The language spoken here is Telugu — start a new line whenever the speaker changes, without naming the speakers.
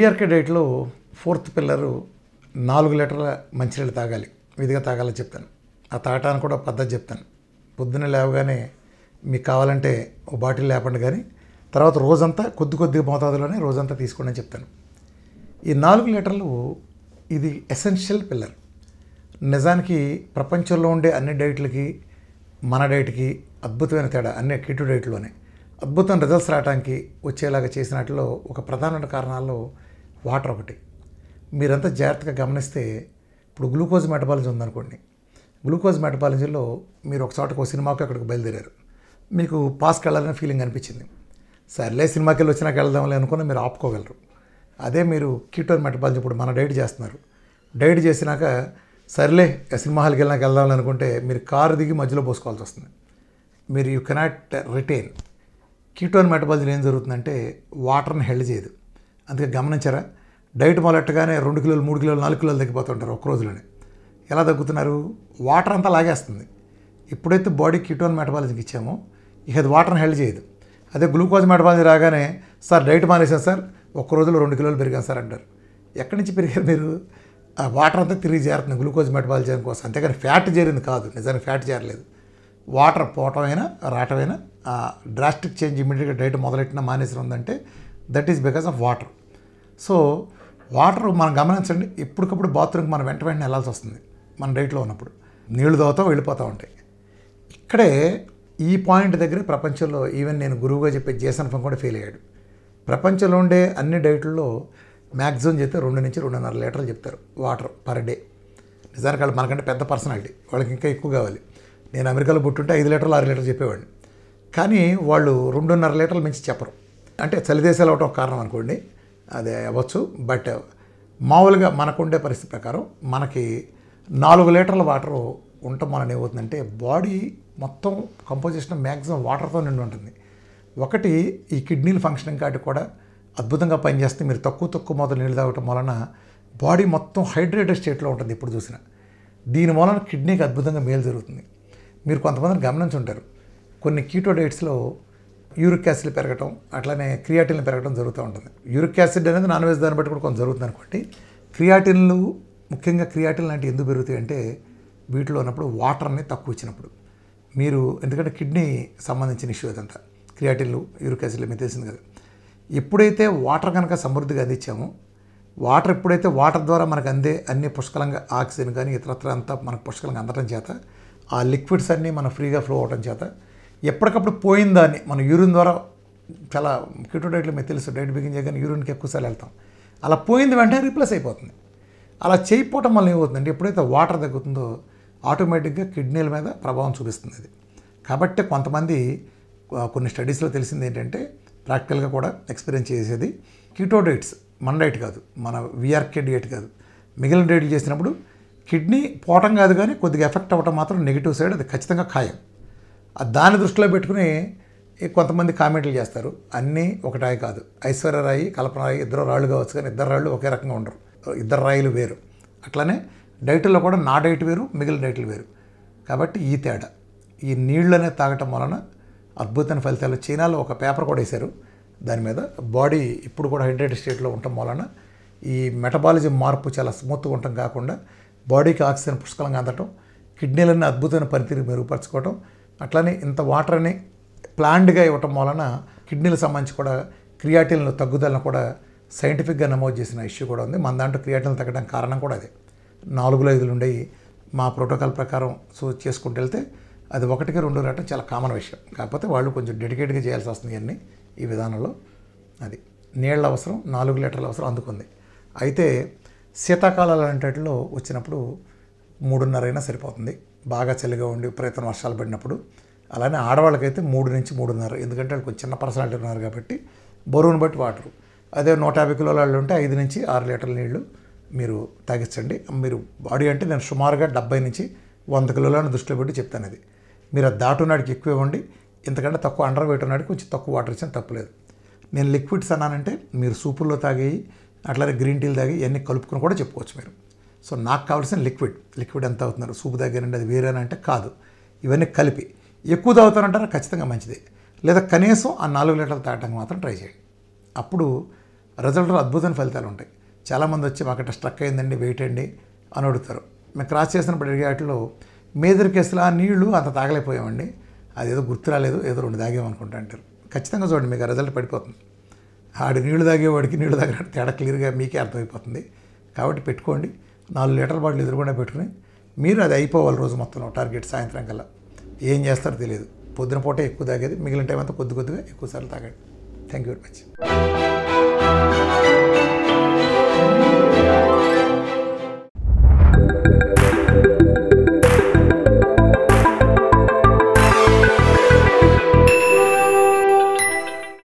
పిఆర్కే డైట్లో ఫోర్త్ పిల్లరు నాలుగు లీటర్ల మంచినీళ్ళు తాగాలి విధిగా తాగాలని చెప్తాను ఆ తాగటానికి కూడా పద్ధతి చెప్తాను పొద్దున్న లేవగానే మీకు కావాలంటే ఓ బాటిల్ లేపండి కానీ తర్వాత రోజంతా కొద్ది కొద్ది మోతాదులోనే రోజంతా తీసుకోండి అని చెప్తాను ఈ నాలుగు లీటర్లు ఇది ఎసెన్షియల్ పిల్లర్ నిజానికి ప్రపంచంలో ఉండే అన్ని డైట్లకి మన డైట్కి అద్భుతమైన తేడా అన్ని కిటు డైట్లోనే అద్భుతం రిజల్ట్స్ రావడానికి వచ్చేలాగా చేసినట్లో ఒక ప్రధాన కారణాల్లో వాటర్ ఒకటి మీరంతా జాగ్రత్తగా గమనిస్తే ఇప్పుడు గ్లూకోజ్ మెటబాలజీ ఉందనుకోండి గ్లూకోజ్ మెటబాలజీలో మీరు ఒక చోటకు సినిమాకి అక్కడికి బయలుదేరారు మీకు పాస్కి వెళ్ళాలనే ఫీలింగ్ అనిపించింది సర్లే సినిమాకి వెళ్ళి వచ్చినాక వెళ్దాంలే అనుకున్న మీరు ఆపుకోగలరు అదే మీరు కీటోన్ మెటబాలజీ ఇప్పుడు మన డైట్ చేస్తున్నారు డైట్ చేసినాక సర్లే సినిమా హాల్కి వెళ్ళినాక వెళ్దాం అనుకుంటే మీరు కారు దిగి మధ్యలో పోసుకోవాల్సి వస్తుంది మీరు యూ కెనాట్ రిటైన్ కీటోన్ మెటబాలజీలో ఏం జరుగుతుందంటే వాటర్ని హెల్డ్ చేయదు అందుకే గమనించారా డైట్ మొదలెట్టగానే రెండు కిలోలు మూడు కిలోలు నాలుగు కిలోలు తగ్గిపోతుంటారు ఒక రోజులోనే ఎలా తగ్గుతున్నారు వాటర్ అంతా లాగేస్తుంది ఎప్పుడైతే బాడీ కిటోన్ మెటబాలజీకి ఇచ్చామో ఇక అది వాటర్ని హెల్డ్ చేయదు అదే గ్లూకోజ్ మెటబాలజీ రాగానే సార్ డైట్ మానేసాను సార్ ఒక్క రోజులో రెండు కిలోలు పెరిగాను సార్ అంటారు ఎక్కడి నుంచి పెరిగారు మీరు ఆ వాటర్ అంతా తిరిగి చేరుతుంది గ్లూకోజ్ మెటబాలజీ కోసం అంతేకాని ఫ్యాట్ చేరింది కాదు నిజానికి ఫ్యాట్ చేరలేదు వాటర్ పోవటమైనా రావటమైనా డ్రాస్టిక్ చేంజ్ ఇమీడియట్గా డైట్ మొదలెట్టినా మానేసిన ఉందంటే that is because of water so water మనం గమనించండి ఎప్పటికప్పుడు బాత్రూమ్కి మనం వెంట వెంటనే వెళ్ళాల్సి వస్తుంది మన డైట్లో ఉన్నప్పుడు నీళ్లు దోతాం వెళ్ళిపోతూ ఉంటాయి ఇక్కడే ఈ పాయింట్ దగ్గర ప్రపంచంలో ఈవెన్ నేను గురువుగా చెప్పే జేసన్ ఫంగ్ కూడా ఫెయిల్ అయ్యాడు ప్రపంచంలో ఉండే అన్ని డైట్లలో మ్యాక్సిమం చెప్తే రెండు నుంచి రెండున్నర లీటర్లు చెప్తారు వాటర్ పర్ డే నిజానికి వాళ్ళు మనకంటే పెద్ద పర్సనాలిటీ వాళ్ళకి ఇంకా ఎక్కువ కావాలి నేను అమెరికాలో పుట్టుంటే ఐదు లీటర్లు ఆరు లీటర్లు చెప్పేవాడిని కానీ వాళ్ళు రెండున్నర లీటర్లు మించి చెప్పరు అంటే చలిదేశాలు అవటం ఒక కారణం అనుకోండి అది అవ్వచ్చు బట్ మామూలుగా మనకుండే పరిస్థితి ప్రకారం మనకి నాలుగు లీటర్ల వాటర్ ఉండటం వలన ఏమవుతుందంటే బాడీ మొత్తం కంపోజిషన్ మ్యాక్సిమం వాటర్తో నిండి ఉంటుంది ఒకటి ఈ కిడ్నీలు ఫంక్షనింగ్ కాబట్టి కూడా అద్భుతంగా పనిచేస్తే మీరు తక్కువ తక్కువ మొదలు నీళ్ళు తాగటం వలన బాడీ మొత్తం హైడ్రేటెడ్ స్టేట్లో ఉంటుంది ఇప్పుడు చూసిన దీని వలన కిడ్నీకి అద్భుతంగా మేలు జరుగుతుంది మీరు కొంతమందిని ఉంటారు కొన్ని కీటో డైట్స్లో యూరిక్ యాసిడ్ పెరగటం అట్లానే క్రియాటిన్లు పెరగడం జరుగుతూ ఉంటుంది యూరిక్ యాసిడ్ అనేది నాన్ వెజ్ దాన్ని బట్టి కూడా కొంత జరుగుతుంది అనుకోండి క్రియాటిన్లు ముఖ్యంగా క్రియాటిన్ లాంటివి ఎందుకు పెరుగుతాయి అంటే వీటిలో ఉన్నప్పుడు వాటర్ అనేది తక్కువ ఇచ్చినప్పుడు మీరు ఎందుకంటే కిడ్నీ సంబంధించిన ఇష్యూ అదంతా క్రియాటిన్లు యూరిక్ యాసిడ్లు మీద తెలిసింది కదా ఎప్పుడైతే వాటర్ కనుక సమృద్ధిగా అందించామో వాటర్ ఎప్పుడైతే వాటర్ ద్వారా మనకు అందే అన్ని పుష్కలంగా ఆక్సిజన్ కానీ ఇతరత్ర అంతా మనకు పుష్కలంగా అందడం చేత ఆ లిక్విడ్స్ అన్నీ మనం ఫ్రీగా ఫ్లో అవడం చేత ఎప్పటికప్పుడు పోయిందాన్ని మనం యూరిన్ ద్వారా చాలా కిటో డైట్లో మీకు తెలుసు డైట్ బిగిన్ చేయగానే యూరిన్కి ఎక్కువసార్లు వెళ్తాం అలా పోయింది వెంటనే రీప్లేస్ అయిపోతుంది అలా చేయిపోవటం వల్ల ఏమవుతుందంటే ఎప్పుడైతే వాటర్ తగ్గుతుందో ఆటోమేటిక్గా కిడ్నీల మీద ప్రభావం చూపిస్తుంది అది కాబట్టి కొంతమంది కొన్ని స్టడీస్లో తెలిసింది ఏంటంటే ప్రాక్టికల్గా కూడా ఎక్స్పీరియన్స్ చేసేది కిటో డైట్స్ మన డైట్ కాదు మన విఆర్కే డైట్ కాదు మిగిలిన డైట్లు చేసినప్పుడు కిడ్నీ పోవటం కాదు కానీ కొద్దిగా ఎఫెక్ట్ అవ్వటం మాత్రం నెగిటివ్ సైడ్ అది ఖచ్చితంగా ఖాయం దాన్ని దృష్టిలో పెట్టుకుని కొంతమంది కామెంట్లు చేస్తారు అన్నీ ఒకటాయి కాదు ఐశ్వర్యరాయి కల్పనరాయి ఇద్దరు రాళ్ళు కావచ్చు కానీ ఇద్దరు రాళ్ళు ఒకే రకంగా ఉండరు ఇద్దరు రాయిలు వేరు అట్లనే డైట్లో కూడా నా డైట్ వేరు మిగిలిన డైట్లు వేరు కాబట్టి ఈ తేడా ఈ నీళ్ళనే తాగటం వలన అద్భుతమైన ఫలితాలు చైనాలో ఒక పేపర్ కూడా వేశారు దాని మీద బాడీ ఇప్పుడు కూడా హైడ్రేటెడ్ స్టేట్లో ఉండటం వలన ఈ మెటబాలిజం మార్పు చాలా స్మూత్గా ఉండటం కాకుండా బాడీకి ఆక్సిజన్ పుష్కలంగా అందటం కిడ్నీలన్నీ అద్భుతమైన పనితీరు మెరుగుపరచుకోవటం అట్లానే ఇంత వాటర్ని ప్లాండ్గా ఇవ్వటం వలన కిడ్నీలకు సంబంధించి కూడా క్రియాటిన్లు తగ్గుదలను కూడా సైంటిఫిక్గా నమోదు చేసిన ఇష్యూ కూడా ఉంది మన దాంట్లో క్రియాటిన్లు తగ్గడం కారణం కూడా అదే నాలుగులో ఐదులు ఉండేవి మా ప్రోటోకాల్ ప్రకారం సో చేసుకుంటూ వెళ్తే అది ఒకటికి రెండు రావటం చాలా కామన్ విషయం కాకపోతే వాళ్ళు కొంచెం డెడికేట్గా చేయాల్సి వస్తుంది అన్నీ ఈ విధానంలో అది నీళ్ళ అవసరం నాలుగు లీటర్ల అవసరం అందుకుంది అయితే శీతాకాలాలు అనేటట్లో వచ్చినప్పుడు మూడున్నరైనా సరిపోతుంది బాగా చలిగా ఉండి విపరీతం వర్షాలు పడినప్పుడు అలానే ఆడవాళ్ళకైతే మూడు నుంచి మూడున్నర ఎందుకంటే వాళ్ళు కొంచెం చిన్న పర్సనాలిటీ ఉన్నారు కాబట్టి బరువును బట్టి వాటర్ అదే నూట యాభై కిలోల వాళ్ళు ఉంటే ఐదు నుంచి ఆరు లీటర్ల నీళ్లు మీరు తగ్గించండి మీరు బాడీ అంటే నేను సుమారుగా డెబ్బై నుంచి వంద కిలోలను దృష్టిలో పెట్టి చెప్తాను అది మీరు అది నాడికి ఎక్కువ ఇవ్వండి ఇంతకంటే తక్కువ అండర్ వెయిట్ ఉన్నాడికి కొంచెం తక్కువ వాటర్ ఇచ్చిన తప్పులేదు నేను లిక్విడ్స్ అన్నానంటే మీరు సూపుల్లో తాగేయి అట్లాగే గ్రీన్ టీలు తాగి ఇవన్నీ కలుపుకుని కూడా చెప్పుకోవచ్చు మీరు సో నాకు కావాల్సిన లిక్విడ్ లిక్విడ్ ఎంత అవుతున్నారు సూపు దగ్గర అది వేరేనా అంటే కాదు ఇవన్నీ కలిపి ఎక్కువ తాగుతారంటారా ఖచ్చితంగా మంచిది లేదా కనీసం ఆ నాలుగు లీటర్లు తాగడానికి మాత్రం ట్రై చేయండి అప్పుడు రిజల్ట్ అద్భుతమైన ఫలితాలు ఉంటాయి చాలామంది వచ్చి మాకట స్ట్రక్ అయిందండి వెయిట్ అండి అని అడుగుతారు మేము క్రాస్ చేసినప్పుడు అడిగే వాటిలో మేదర్ ఆ నీళ్లు అంత తాగలేకపోయామండి ఏదో గుర్తు రాలేదు ఏదో రెండు తాగేమనుకుంటా అంటారు ఖచ్చితంగా చూడండి మీకు రిజల్ట్ పడిపోతుంది ఆడి నీళ్లు తాగేవాడికి నీళ్లు తాగినట్టు తేడా క్లియర్గా మీకే అర్థమైపోతుంది కాబట్టి పెట్టుకోండి నాలుగు లీటర్ బాటిల్ ఎదురుకుండా పెట్టుకుని మీరు అది అయిపోవాలి రోజు మొత్తంలో టార్గెట్ సాయంత్రం కల్లా ఏం చేస్తారో తెలియదు పొద్దున పూటే ఎక్కువ తాగేది మిగిలిన టైం అంతా కొద్ది కొద్దిగా ఎక్కువసార్లు తాగండి థ్యాంక్ యూ వెరీ మచ్